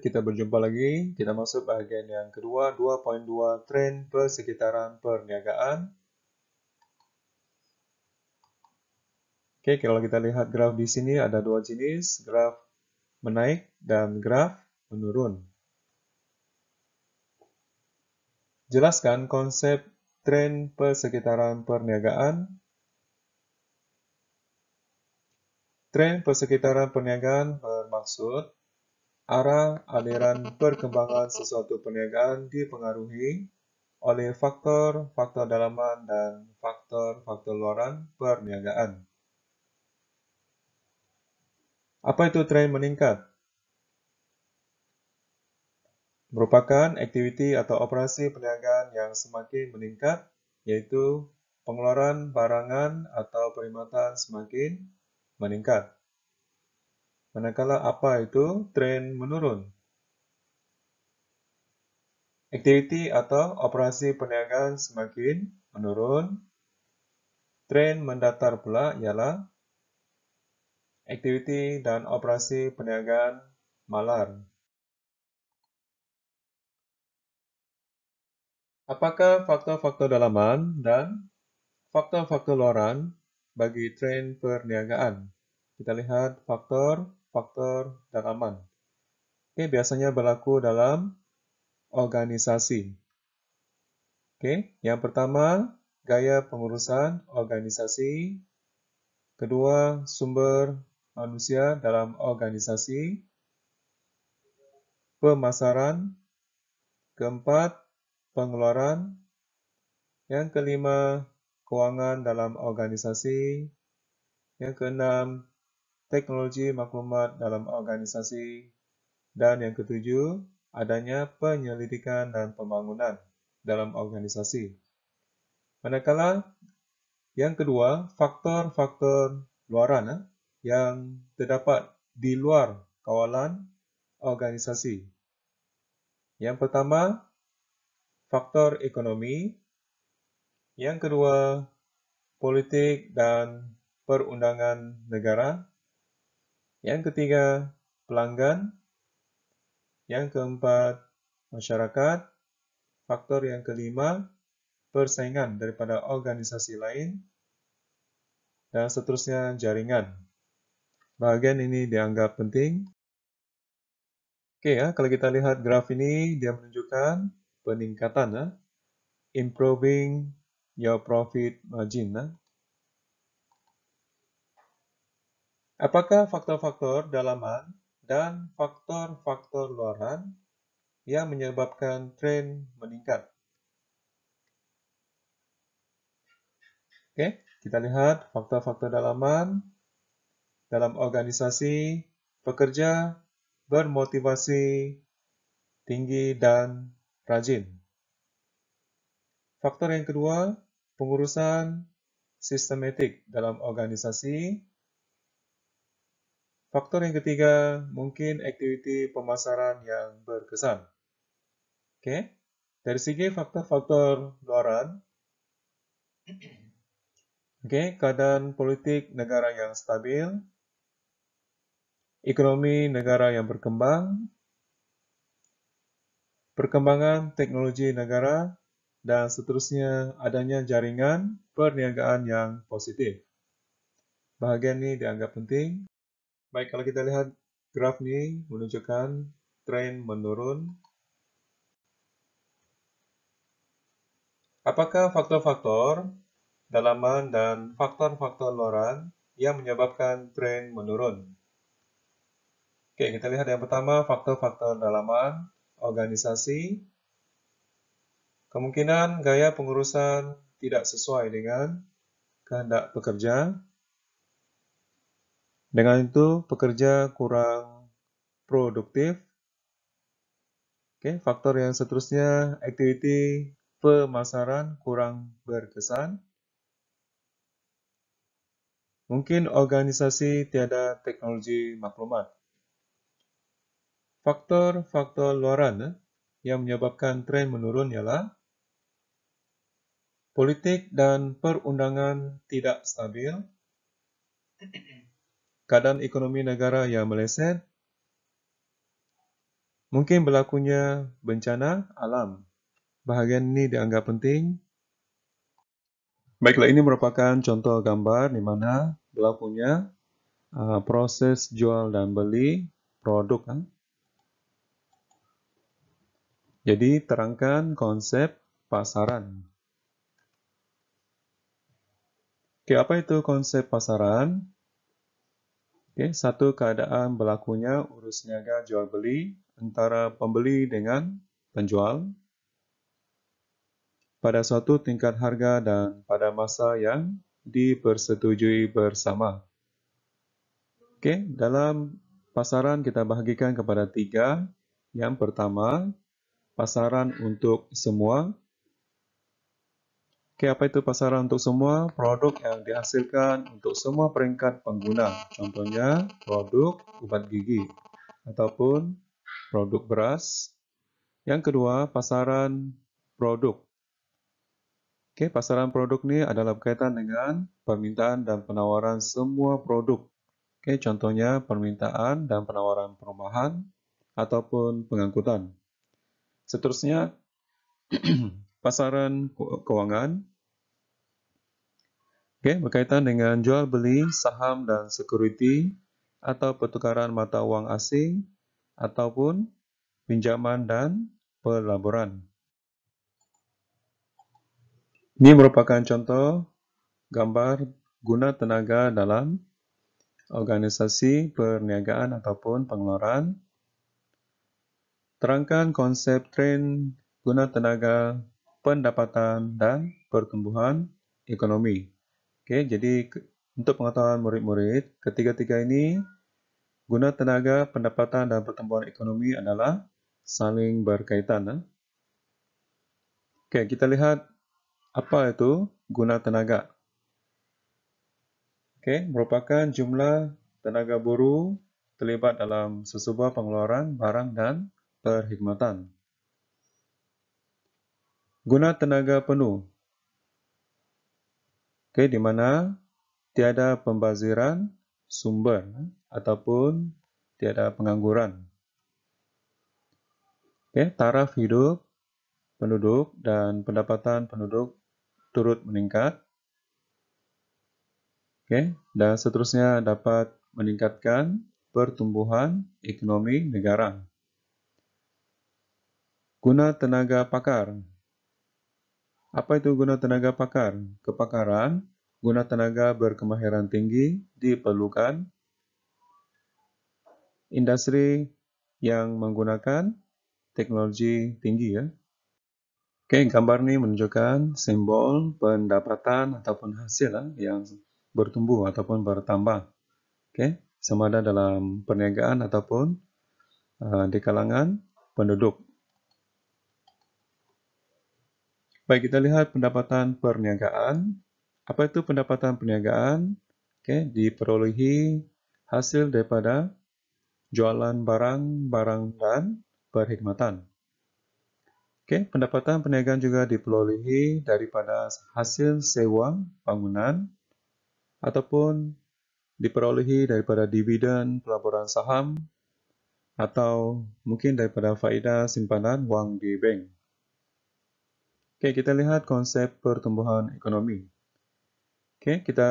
kita berjumpa lagi. Kita masuk bagian yang kedua, 2.2 tren persekitaran perniagaan. Oke, kalau kita lihat graf di sini ada dua jenis, graf menaik dan graf menurun. Jelaskan konsep tren persekitaran perniagaan. Tren persekitaran perniagaan bermaksud arah aliran perkembangan sesuatu perniagaan dipengaruhi oleh faktor-faktor dalaman dan faktor-faktor luaran perniagaan. Apa itu tren meningkat? Merupakan aktiviti atau operasi perniagaan yang semakin meningkat, yaitu pengeluaran barangan atau perkhidmatan semakin meningkat. Manakala apa itu tren menurun. Aktiviti atau operasi perniagaan semakin menurun. Tren mendatar pula ialah aktiviti dan operasi perniagaan malar. Apakah faktor-faktor dalaman dan faktor-faktor luaran bagi tren perniagaan? Kita lihat faktor faktor, dan aman. Oke, biasanya berlaku dalam organisasi. Oke, yang pertama gaya pengurusan organisasi, kedua sumber manusia dalam organisasi, pemasaran, keempat pengeluaran, yang kelima keuangan dalam organisasi, yang keenam teknologi maklumat dalam organisasi, dan yang ketujuh, adanya penyelidikan dan pembangunan dalam organisasi. Manakala yang kedua, faktor-faktor luaran eh, yang terdapat di luar kawalan organisasi. Yang pertama, faktor ekonomi. Yang kedua, politik dan perundangan negara. Yang ketiga, pelanggan. Yang keempat, masyarakat. Faktor yang kelima, persaingan daripada organisasi lain. Dan seterusnya, jaringan. Bagian ini dianggap penting. Oke ya, kalau kita lihat graf ini, dia menunjukkan peningkatan. Ya. Improving your profit margin. Ya. Apakah faktor-faktor dalaman dan faktor-faktor luaran yang menyebabkan tren meningkat? Oke, kita lihat faktor-faktor dalaman dalam organisasi pekerja bermotivasi tinggi dan rajin. Faktor yang kedua, pengurusan sistematik dalam organisasi Faktor yang ketiga, mungkin aktiviti pemasaran yang berkesan. Oke, dari segi faktor-faktor luaran, Oke, keadaan politik negara yang stabil, ekonomi negara yang berkembang, perkembangan teknologi negara, dan seterusnya adanya jaringan perniagaan yang positif. Bahagian ini dianggap penting. Baik, kalau kita lihat graf ini menunjukkan tren menurun. Apakah faktor-faktor dalaman dan faktor-faktor luaran yang menyebabkan tren menurun? Oke, kita lihat yang pertama faktor-faktor dalaman, organisasi. Kemungkinan gaya pengurusan tidak sesuai dengan kehendak pekerja. Dengan itu, pekerja kurang produktif. Oke, faktor yang seterusnya, activity pemasaran kurang berkesan. Mungkin organisasi tiada teknologi maklumat. Faktor-faktor luaran eh, yang menyebabkan tren menurun ialah politik dan perundangan tidak stabil, keadaan ekonomi negara yang meleset, mungkin berlakunya bencana alam. Bahagian ini dianggap penting. Baiklah, ini merupakan contoh gambar di mana berlakunya uh, proses jual dan beli produk. Kan? Jadi, terangkan konsep pasaran. Oke, apa itu konsep pasaran? Oke, satu keadaan berlakunya urus niaga jual beli antara pembeli dengan penjual pada suatu tingkat harga dan pada masa yang dipersetujui bersama. Oke, dalam pasaran kita bahagikan kepada tiga. Yang pertama, pasaran untuk semua Oke, apa itu pasaran untuk semua? Produk yang dihasilkan untuk semua peringkat pengguna. Contohnya, produk ubat gigi ataupun produk beras. Yang kedua, pasaran produk. Oke, pasaran produk ini adalah berkaitan dengan permintaan dan penawaran semua produk. Oke, contohnya permintaan dan penawaran perumahan ataupun pengangkutan. Seterusnya, pasaran keuangan Oke, berkaitan dengan jual beli saham dan security atau pertukaran mata uang asing ataupun pinjaman dan pelaburan. Ini merupakan contoh gambar guna tenaga dalam organisasi perniagaan ataupun pengeluaran. Terangkan konsep tren guna tenaga pendapatan dan pertumbuhan ekonomi. Oke, jadi untuk pengetahuan murid-murid, ketiga-tiga ini guna tenaga, pendapatan, dan pertumbuhan ekonomi adalah saling berkaitan. Ya. Oke, kita lihat apa itu guna tenaga. Oke, merupakan jumlah tenaga buruh terlibat dalam sesebuah pengeluaran barang dan perkhidmatan. Guna tenaga penuh Oke, di mana tiada pembaziran sumber ataupun tiada pengangguran. Oke, taraf hidup penduduk dan pendapatan penduduk turut meningkat. Oke, dan seterusnya dapat meningkatkan pertumbuhan ekonomi negara. Guna tenaga pakar apa itu guna tenaga pakar? Kepakaran, guna tenaga berkemahiran tinggi diperlukan. Industri yang menggunakan teknologi tinggi ya. Oke, gambar ini menunjukkan simbol pendapatan ataupun hasil ya, yang bertumbuh ataupun bertambah. Oke, sama ada dalam perniagaan ataupun uh, di kalangan penduduk. Baik, kita lihat pendapatan perniagaan. Apa itu pendapatan perniagaan? Oke, diperolehi hasil daripada jualan barang, barang dan perkhidmatan. Oke, pendapatan perniagaan juga diperolehi daripada hasil sewa bangunan ataupun diperolehi daripada dividen pelaporan saham atau mungkin daripada faedah simpanan uang di bank. Oke, kita lihat konsep pertumbuhan ekonomi. Oke, kita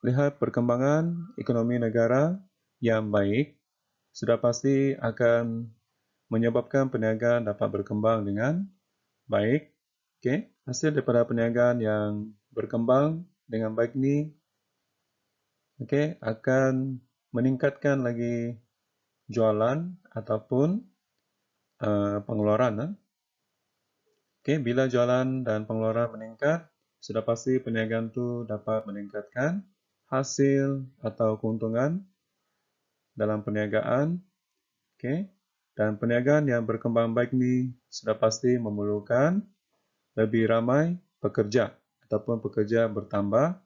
lihat perkembangan ekonomi negara yang baik sudah pasti akan menyebabkan perniagaan dapat berkembang dengan baik. Oke, hasil daripada perniagaan yang berkembang dengan baik ini oke akan meningkatkan lagi jualan ataupun uh, pengeluaran. Eh. Oke, bila jualan dan pengeluaran meningkat, sudah pasti peniagaan itu dapat meningkatkan hasil atau keuntungan dalam perniagaan. Oke, dan perniagaan yang berkembang baik ini sudah pasti memerlukan lebih ramai pekerja ataupun pekerja bertambah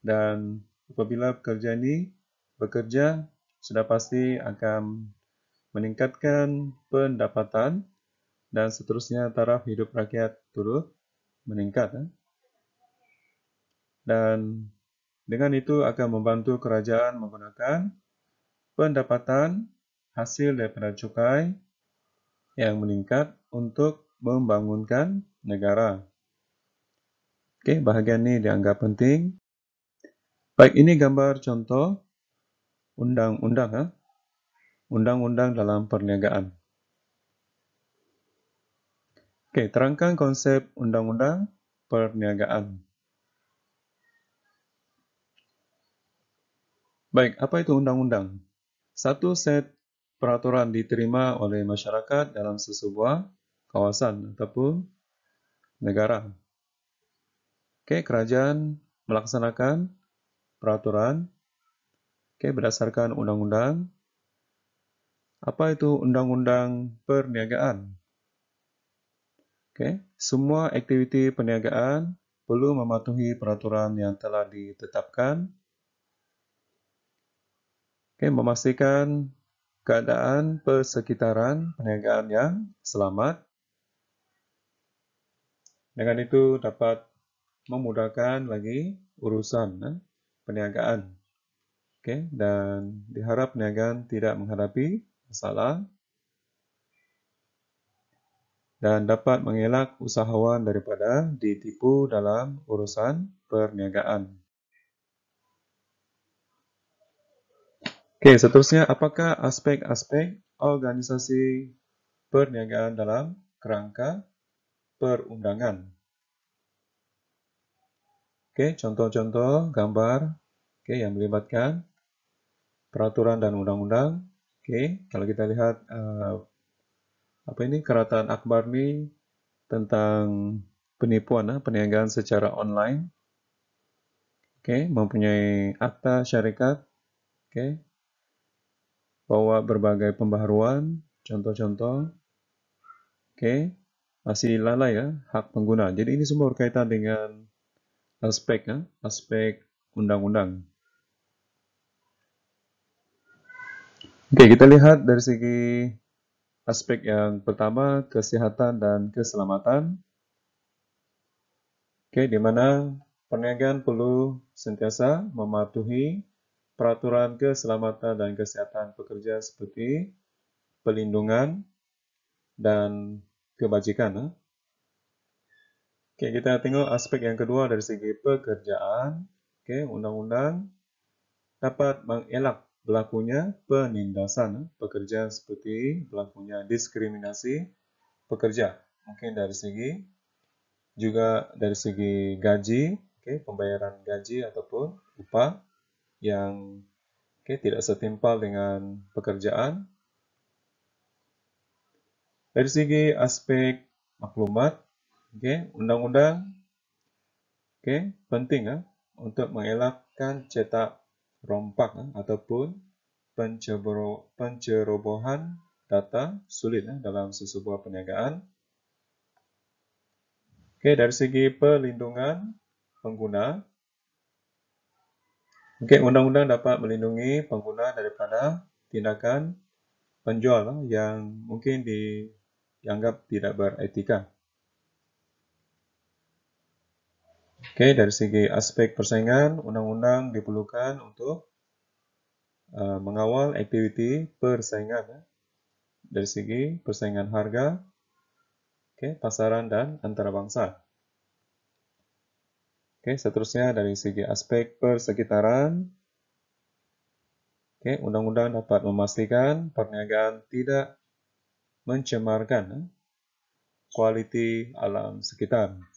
dan apabila pekerja ini bekerja sudah pasti akan meningkatkan pendapatan dan seterusnya taraf hidup rakyat turut meningkat. Ya. Dan dengan itu akan membantu kerajaan menggunakan pendapatan hasil daripada cukai yang meningkat untuk membangunkan negara. Oke, bahagian ini dianggap penting. Baik, ini gambar contoh undang-undang ya. Undang-undang dalam perniagaan. Oke, terangkan konsep undang-undang perniagaan. Baik, apa itu undang-undang? Satu set peraturan diterima oleh masyarakat dalam sesebuah kawasan ataupun negara. Oke, kerajaan melaksanakan peraturan Oke, berdasarkan undang-undang. Apa itu undang-undang perniagaan? Okay. Semua aktiviti perniagaan perlu mematuhi peraturan yang telah ditetapkan. Okay. Memastikan keadaan persekitaran perniagaan yang selamat. Dengan itu dapat memudahkan lagi urusan eh, perniagaan. Okay. Dan diharap perniagaan tidak menghadapi masalah dan dapat mengelak usahawan daripada ditipu dalam urusan perniagaan. Oke, seterusnya apakah aspek-aspek organisasi perniagaan dalam kerangka perundangan? Oke, contoh-contoh gambar oke yang melibatkan peraturan dan undang-undang. Oke, kalau kita lihat uh, apa ini keratan akbar ini tentang penipuan, nah, peniagaan secara online. Oke, okay, mempunyai akta syarikat. Oke. Okay. Bawa berbagai pembaharuan, contoh-contoh. Oke. Okay. Masih lalai ya hak pengguna. Jadi ini semua berkaitan dengan aspek ya, aspek undang-undang. Oke, kita lihat dari segi Aspek yang pertama, kesehatan dan keselamatan. Oke, di mana perniagaan perlu sentiasa mematuhi peraturan keselamatan dan kesehatan pekerja seperti pelindungan dan kebajikan. Eh. Oke, kita tengok aspek yang kedua dari segi pekerjaan. Oke, undang-undang dapat mengelak berlakunya penindasan, pekerja seperti berlakunya diskriminasi pekerja, mungkin dari segi juga dari segi gaji, oke, okay, pembayaran gaji ataupun upah yang oke okay, tidak setimpal dengan pekerjaan. Dari segi aspek maklumat, oke, undang-undang oke, penting ya untuk mengelakkan cetak rompak eh, ataupun pencerobohan data sulit eh, dalam sesebuah perniagaan. Oke, dari segi pelindungan pengguna, Oke, undang-undang dapat melindungi pengguna daripada tindakan penjual eh, yang mungkin dianggap tidak beretika. Oke, dari segi aspek persaingan, undang-undang diperlukan untuk uh, mengawal activity persaingan. Ya. Dari segi persaingan harga, oke, pasaran, dan antarabangsa. Oke, seterusnya dari segi aspek persekitaran, Oke, undang-undang dapat memastikan perniagaan tidak mencemarkan ya, kualiti alam sekitar.